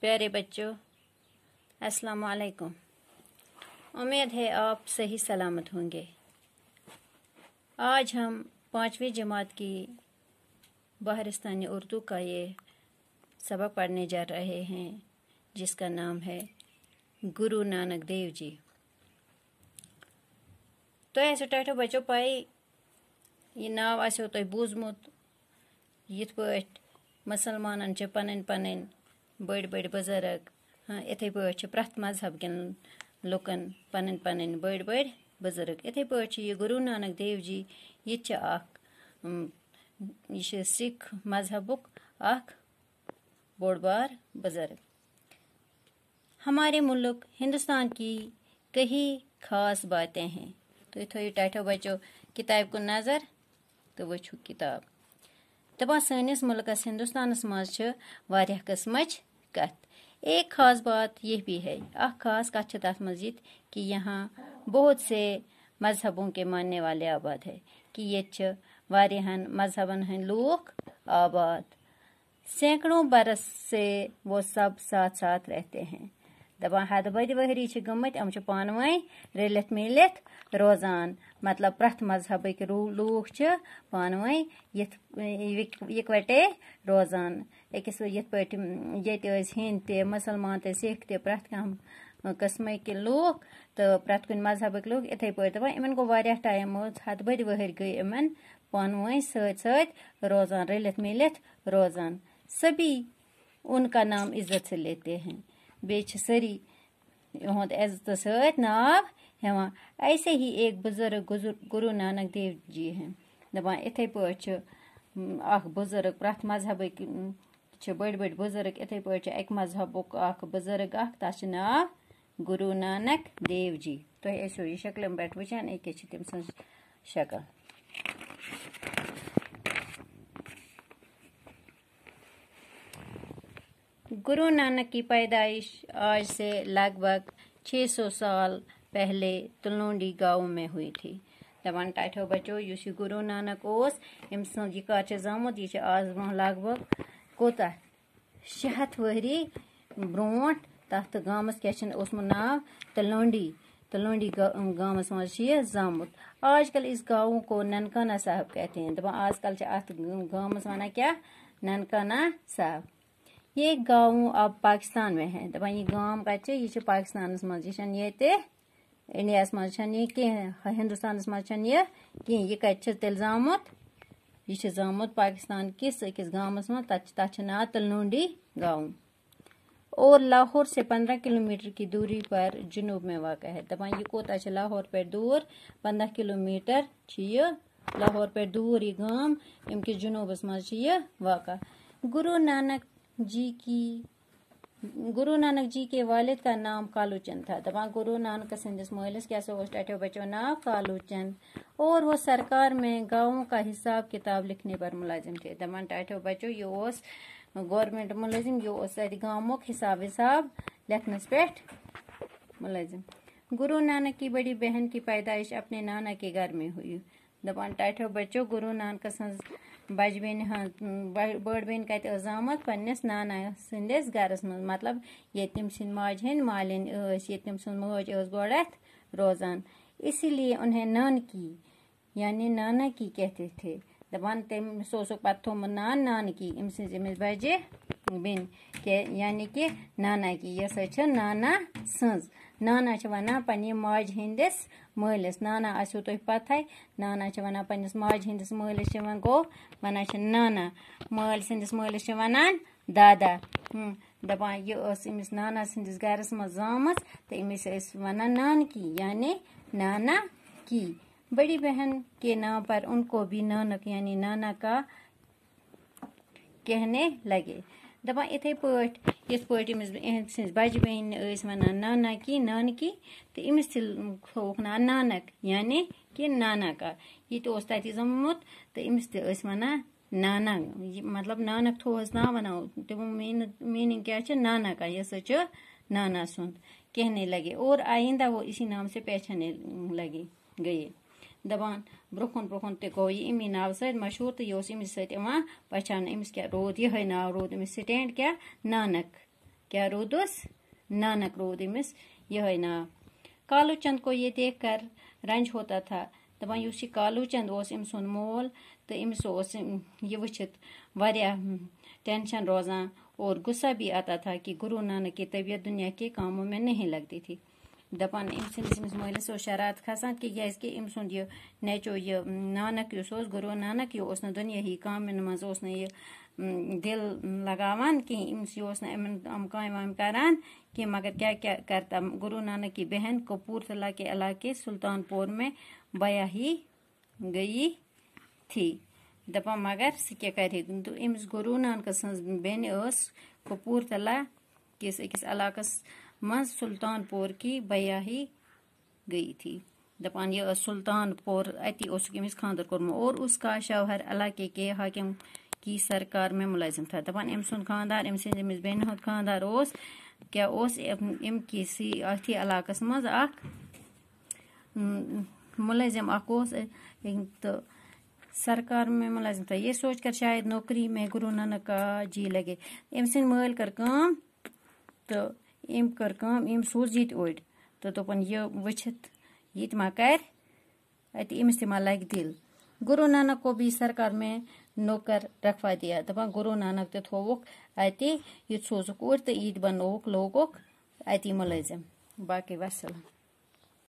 प्यारे बच्चों अस्सलाम वालेकुम उम्मीद है आप सही सलामत होंगे आज हम पांचवी जमात की बहरस्तानी उर्दू का ये सबक पढ़ने जा रहे हैं जिसका नाम है गुरु नानक देव जी तो ऐसे टाइटो बच्चों पाई ये नाव आसो तो बूजमुत यथ पे मुसलमान पन पन बड़ बड़ बुजर्ग इथे पे प्रथ मजहब कन लुकन पन पन बड़ बड़ बुजर्ग इथे पे गुरु नानक देव जी ये यह सिख मजहब बोड़ बार बुजर्ग हमारे मुल्क हिंदुस्तान की कही खास बातें हैं तु तो थो टो बचो किताब कु नजर तो वो किताब दपा सलकस हिंदुस्तान मज्य कस्मच कत एक ख़ास बात यह भी है अख ख़ास कत तथ मज कि यहाँ बहुत से मजहबों के मानने वाले आबाद है कि ये वारियान मजहबन हंद लूख आबाद सैकड़ों बरस से वो सब साथ साथ रहते हैं दपान हद बद ؤری چھِ گٔمٕتۍ یِم چھِ پانہٕ ؤنۍ رٔلِتھ میٖلِتھ روزان مطلب پرٛٮ۪تھ مذہبٕکۍ لوٗکھ چھِ پانہٕ ؤنۍ یِتھ یِکوَٹے روزان أکِس یِتھ پٲٹھۍ ییٚتہِ ٲسۍ ہیٚنٛدۍ تہِ مُسلمان تہِ سِکھ تہِ پرٛٮ۪تھ کانٛہہ قٕسمٕکۍ لوٗکھ تہٕ پرٛٮ۪تھ کُنہِ مذہبٕکۍ لوٗکھ یِتھَے پٲٹھۍ دَپان یِمَن گوٚو واریاہ ٹایم حظ ہَتہٕ بٔدۍ ؤہٕرۍ گٔے یِمَن پانہٕ ؤنۍ سۭتۍ سۭتۍ روزان رٔلِتھ میٖلِتھ روزان سبھی उनका नाम इज्जत से लेते हैं बेच सरी इहद इज्जत सत नाव हवान ऐसे ही एक बुजुर्ग गुरु नानक देव जी हैं दपान इथे पे बुजुर्ग प्रथ मजहब बड़ बड़ बुजुर्ग इथे पे अक मजहब बुजुर्ग अस नाव गुरु नानक देव जी तुम तो यो यह शक्ल पे वो सकल गुरु नानक की पैदाइश आज से लगभग 600 साल पहले तुलोंडी गाँव में हुई थी दपान टाठो बचो इस गुरु नानक उस सज यह कर जामुत यह आज ब्रो लगभग कोत शे हथ ब्रो तथ गाम क्या नाव तलोंडी तलोंडी गाम मह जामुत आजकल इस गाँव को ननकाना साहब कहते हैं दपान आजकल अत वन क्या ननकाना साहब ये गाँव अब पाकिस्तान में है दपा ये गाँव कत यह पाकिस्तान मज ये इंडिया मज यह कह हिंदुस्तान मज यह कह यह कत तेल जामुत यह जामुत पाकिस्तान किस अकिस गाँवस मज तथा ना तलनूंडी गाँव और लाहौर से पंद्रह किलोमीटर की दूरी पर जुनूब में वाक़ है दपा यह कोत लाहौर पे दूर पंद्रह किलोमीटर यह लाहौर पे दूर यह गाँव अमकिस जुनूबस मज यह वाक़ गुरु नानक जी की गुरु नानक जी के वालिद का नाम कालूचंद था दबा गुरु नानक संजस मोहलस के सो स्टैटो बचो ना कालूचंद और वो सरकार में गाँव का हिसाब किताब लिखने पर मुलाजिम थे दबा टाइटो बचो ये उस गवर्नमेंट मुलाजिम ये ओस गाँव हिसाब हिसाब लिखने पे मुलाजिम गुरु नानक की बड़ी बहन की पैदाइश अपने नाना के घर में हुई दबा टाइटो बच्चों गुरु नानक बजबेन बड़ कत कमत पाना सदिस गरस मे मतलब ये तम साज हिंद मालन ये तम सोज गोड़ रोजान इसलिए लिए उन्हें नान की यानि नाना की कहते थे दपान तम सो पा नान नान की अम्स बजे बिन के यानी कि नाना की ये सच्चा नाना संस नाना चुवाना पनी मार्ज हिंदस मोहल्लस नाना आज तो पता है नाना चुवाना पनी मार्ज हिंदस मोहल्लस चुवान को वना नाना मोहल्लस हिंदस मोहल्लस चुवानान दादा हम्म दबाएं नाना सिंदस गैरस मजामस ते इमिस इस नान की यानी नाना की बड़ी बहन के नाम पर उनको भी नानक यानी नाना का कहने लगे دَپان یِتھَے پٲٹھۍ یِتھ پٲٹھۍ أمِس أمۍ سٕنٛز بَجہِ بیٚنہِ ٲسۍ وَنان نانکی نانکی تہٕ أمِس تہِ تھوٚوُکھ ناو نانک یعنی کہِ نانکا یہِ تہِ اوس تَتی زامُت تہٕ أمِس تہِ ٲسۍ وَنان نانک یہِ مطلب نانک تھوٚوہَس ناو وَنان تَمیُک میٖنہٕ میٖنِنٛگ کیٛاہ چھِ نانکا یہِ ہَسا چھِ نانا سُنٛد کہنے لگے اور آئندہ وہ اسی نام سے پہچانے لگے گٔیے دپان برونٛہہ کُن برونٛہہ کُن تہِ گوٚو یہِ اَمی ناوٕ سۭتۍ مشہوٗر تہٕ یہِ اوس اَمی سۭتۍ یِوان پہچاننہٕ أمِس کیٛاہ روٗد یِہوٚے ناو روٗد أمِس سِٹینٛڈ کیٛاہ نانک کیٛاہ روٗدُس نانک روٗد أمِس یِہوٚے ناو کالوٗ چنٛد کو یہِ دیکھ کر رنٛج ہوتا تھا دَپان یُس یہِ کالوٗ چنٛد اوس أمۍ سُنٛد مول تہٕ أمِس اوس یہِ وٕچھِتھ واریاہ ٹٮ۪نشَن روزان اور غصہ بھی آتا تھا کہ گُروٗ نانک کی طبیعت دنیا کے کاموں میں نہیں لگتی تھی दपान अम्स महलस शरारत खसान क्या अम सुद यह नचो यह नानक उस गुरु नानक यह दुनिया ही कामन मज यह दिल लगावान कहीं काम वाम करान मगर क्या क्या करता गुरु नानक की बहन कपूरथला के इलाके सुल्तानपुर में बया ही गई थी दपा मगर सह क्या कर गुरु नानक सह बहन कपूरथला किस अकिस मज सुल्तानपुर की बयाही गई थी दपान यह सुल्तानपुर अति उस खानदर कोर्म और उसका शौहर इलाके के हाकिम की सरकार में मुलाजिम था दपान अम सुन खानदार अम समिस बेन हद खानदार उस क्या उस अम किसी अथी इलाकस मज मुलाजिम तो सरकार में मुलाजिम था ये सोच कर शायद नौकरी में गुरु नानक जी लगे अम सद मल कर काम तो एम कर काम एम सोच यित ओड तो दोपन ये वछत यित मा कर अति एम से लाइक दिल गुरु नानक को भी सरकार में नौकर रखवा दिया दबा गुरु नानक ते थोवक अति ये सोच को और ते ईद बनोक लोगोक अति मलेजम बाकी वसलम